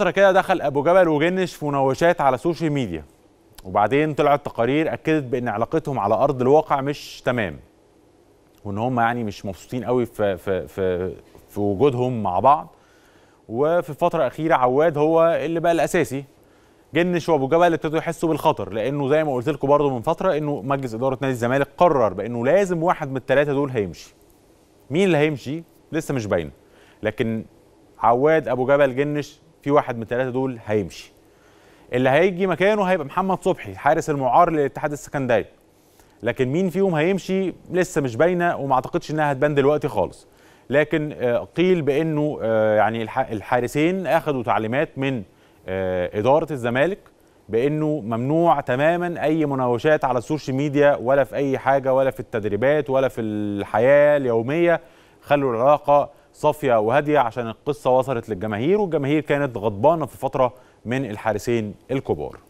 فترة كده دخل أبو جبل وجنش في مناوشات على السوشيال ميديا وبعدين طلعت تقارير أكدت بأن علاقتهم على أرض الواقع مش تمام وإن هم يعني مش مبسوطين قوي في, في, في, في وجودهم مع بعض وفي الفترة الأخيرة عواد هو اللي بقى الأساسي جنش وأبو جبل ابتدوا يحسوا بالخطر لأنه زي ما قلت لكم برضه من فترة إنه مجلس إدارة نادي الزمالك قرر بأنه لازم واحد من الثلاثة دول هيمشي مين اللي هيمشي لسه مش باين لكن عواد أبو جبل جنش في واحد من الثلاثه دول هيمشي اللي هيجي مكانه هيبقى محمد صبحي حارس المعار للاتحاد السكندري لكن مين فيهم هيمشي لسه مش باينه وما اعتقدش انها هتبان دلوقتي خالص لكن آه، قيل بانه آه، يعني الحارسين اخذوا تعليمات من آه، اداره الزمالك بانه ممنوع تماما اي مناوشات على السوشيال ميديا ولا في اي حاجه ولا في التدريبات ولا في الحياه اليوميه خلوا العلاقه صافيه وهاديه عشان القصه وصلت للجماهير والجماهير كانت غضبانه في فتره من الحارسين الكبار